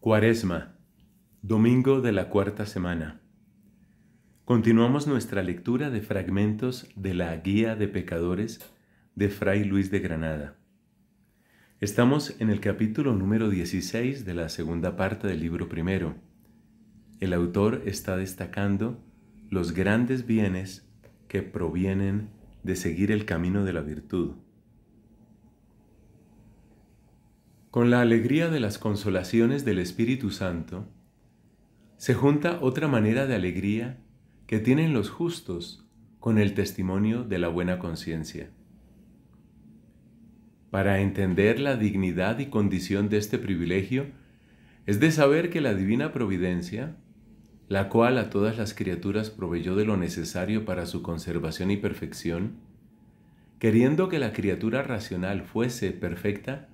Cuaresma, domingo de la cuarta semana. Continuamos nuestra lectura de fragmentos de la Guía de Pecadores de Fray Luis de Granada. Estamos en el capítulo número 16 de la segunda parte del libro primero. El autor está destacando los grandes bienes que provienen de seguir el camino de la virtud. con la alegría de las consolaciones del Espíritu Santo, se junta otra manera de alegría que tienen los justos con el testimonio de la buena conciencia. Para entender la dignidad y condición de este privilegio, es de saber que la divina providencia, la cual a todas las criaturas proveyó de lo necesario para su conservación y perfección, queriendo que la criatura racional fuese perfecta,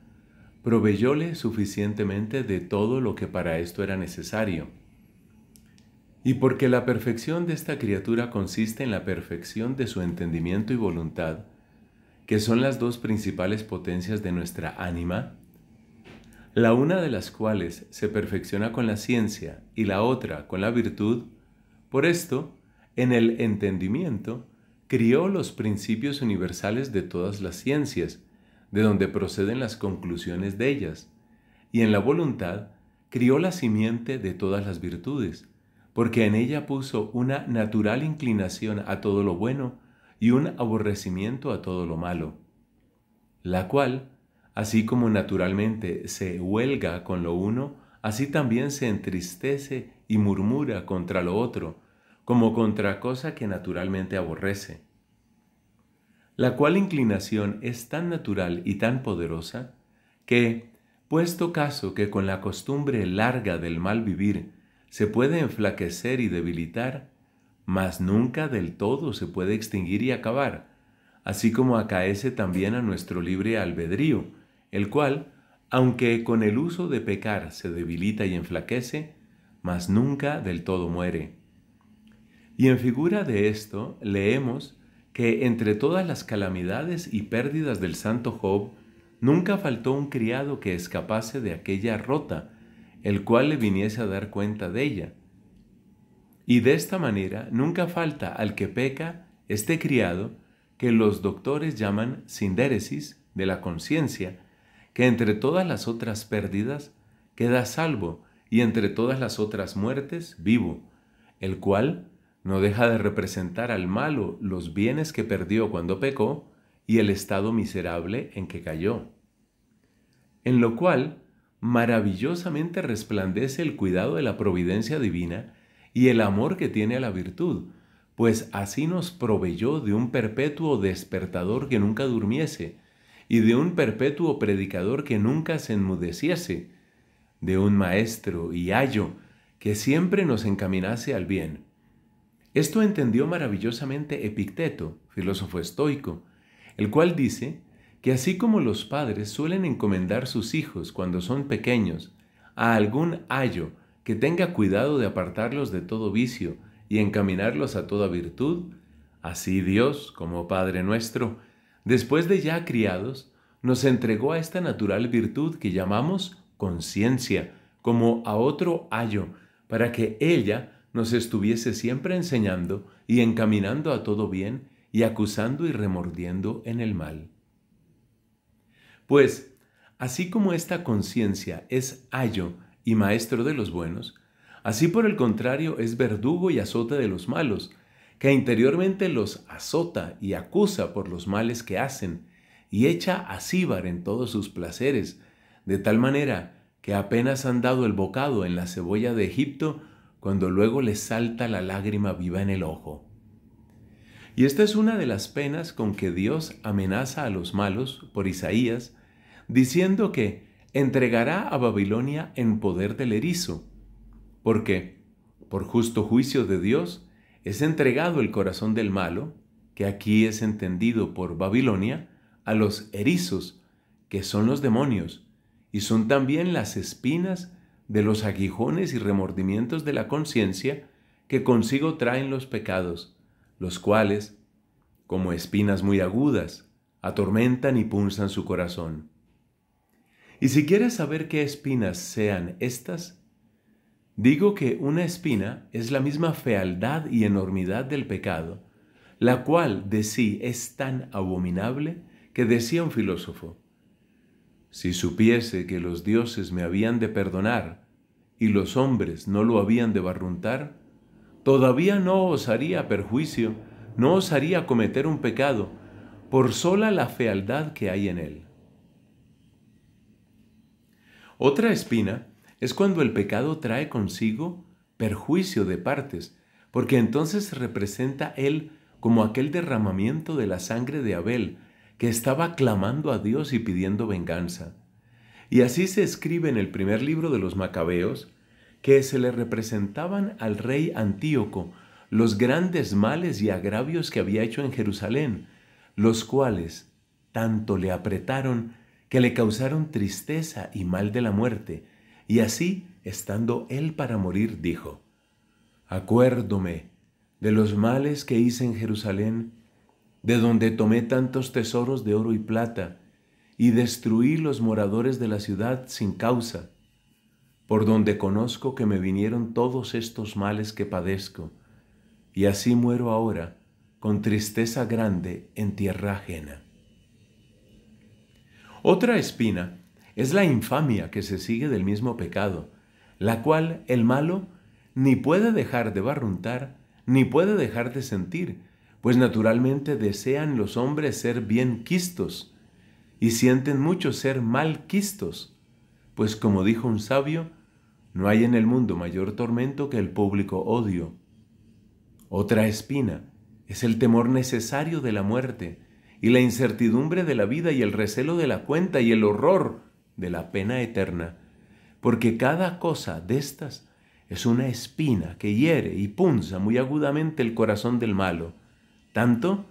proveyóle suficientemente de todo lo que para esto era necesario. Y porque la perfección de esta criatura consiste en la perfección de su entendimiento y voluntad, que son las dos principales potencias de nuestra ánima, la una de las cuales se perfecciona con la ciencia y la otra con la virtud, por esto, en el entendimiento, crió los principios universales de todas las ciencias, de donde proceden las conclusiones de ellas, y en la voluntad crió la simiente de todas las virtudes, porque en ella puso una natural inclinación a todo lo bueno y un aborrecimiento a todo lo malo, la cual, así como naturalmente se huelga con lo uno, así también se entristece y murmura contra lo otro, como contra cosa que naturalmente aborrece la cual inclinación es tan natural y tan poderosa que, puesto caso que con la costumbre larga del mal vivir se puede enflaquecer y debilitar, mas nunca del todo se puede extinguir y acabar, así como acaece también a nuestro libre albedrío, el cual, aunque con el uso de pecar se debilita y enflaquece, mas nunca del todo muere. Y en figura de esto leemos que entre todas las calamidades y pérdidas del santo Job, nunca faltó un criado que escapase de aquella rota, el cual le viniese a dar cuenta de ella. Y de esta manera nunca falta al que peca este criado que los doctores llaman sindéresis de la conciencia, que entre todas las otras pérdidas queda salvo y entre todas las otras muertes vivo, el cual no deja de representar al malo los bienes que perdió cuando pecó y el estado miserable en que cayó. En lo cual, maravillosamente resplandece el cuidado de la providencia divina y el amor que tiene a la virtud, pues así nos proveyó de un perpetuo despertador que nunca durmiese, y de un perpetuo predicador que nunca se enmudeciese, de un maestro y ayo que siempre nos encaminase al bien, esto entendió maravillosamente Epicteto, filósofo estoico, el cual dice que así como los padres suelen encomendar sus hijos cuando son pequeños a algún ayo que tenga cuidado de apartarlos de todo vicio y encaminarlos a toda virtud, así Dios, como Padre nuestro, después de ya criados, nos entregó a esta natural virtud que llamamos conciencia, como a otro ayo, para que ella nos estuviese siempre enseñando y encaminando a todo bien y acusando y remordiendo en el mal. Pues, así como esta conciencia es ayo y maestro de los buenos, así por el contrario es verdugo y azote de los malos, que interiormente los azota y acusa por los males que hacen, y echa a acíbar en todos sus placeres, de tal manera que apenas han dado el bocado en la cebolla de Egipto, cuando luego le salta la lágrima viva en el ojo. Y esta es una de las penas con que Dios amenaza a los malos por Isaías, diciendo que entregará a Babilonia en poder del erizo, porque, por justo juicio de Dios, es entregado el corazón del malo, que aquí es entendido por Babilonia, a los erizos, que son los demonios, y son también las espinas de los aguijones y remordimientos de la conciencia que consigo traen los pecados, los cuales, como espinas muy agudas, atormentan y punzan su corazón. Y si quieres saber qué espinas sean estas, digo que una espina es la misma fealdad y enormidad del pecado, la cual de sí es tan abominable que decía un filósofo, si supiese que los dioses me habían de perdonar y los hombres no lo habían de barruntar, todavía no osaría perjuicio, no osaría cometer un pecado por sola la fealdad que hay en él. Otra espina es cuando el pecado trae consigo perjuicio de partes, porque entonces representa él como aquel derramamiento de la sangre de Abel, que estaba clamando a Dios y pidiendo venganza. Y así se escribe en el primer libro de los Macabeos que se le representaban al rey Antíoco los grandes males y agravios que había hecho en Jerusalén, los cuales tanto le apretaron que le causaron tristeza y mal de la muerte, y así, estando él para morir, dijo, Acuérdome de los males que hice en Jerusalén, de donde tomé tantos tesoros de oro y plata, y destruí los moradores de la ciudad sin causa, por donde conozco que me vinieron todos estos males que padezco, y así muero ahora con tristeza grande en tierra ajena. Otra espina es la infamia que se sigue del mismo pecado, la cual el malo ni puede dejar de barruntar, ni puede dejar de sentir, pues naturalmente desean los hombres ser bien quistos y sienten mucho ser mal quistos, pues como dijo un sabio, no hay en el mundo mayor tormento que el público odio. Otra espina es el temor necesario de la muerte y la incertidumbre de la vida y el recelo de la cuenta y el horror de la pena eterna, porque cada cosa de estas es una espina que hiere y punza muy agudamente el corazón del malo tanto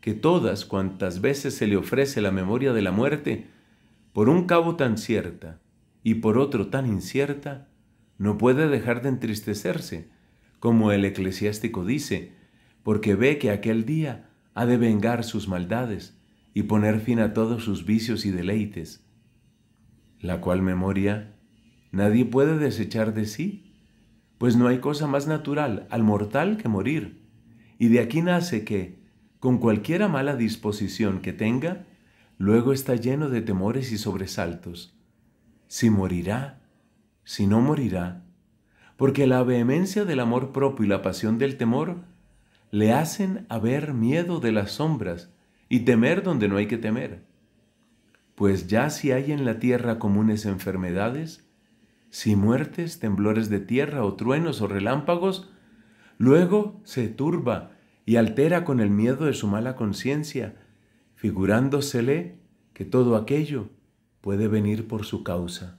que todas cuantas veces se le ofrece la memoria de la muerte, por un cabo tan cierta y por otro tan incierta, no puede dejar de entristecerse, como el eclesiástico dice, porque ve que aquel día ha de vengar sus maldades y poner fin a todos sus vicios y deleites, la cual memoria nadie puede desechar de sí, pues no hay cosa más natural al mortal que morir, y de aquí nace que, con cualquiera mala disposición que tenga, luego está lleno de temores y sobresaltos. Si morirá, si no morirá, porque la vehemencia del amor propio y la pasión del temor le hacen haber miedo de las sombras y temer donde no hay que temer. Pues ya si hay en la tierra comunes enfermedades, si muertes, temblores de tierra o truenos o relámpagos, Luego se turba y altera con el miedo de su mala conciencia, figurándosele que todo aquello puede venir por su causa.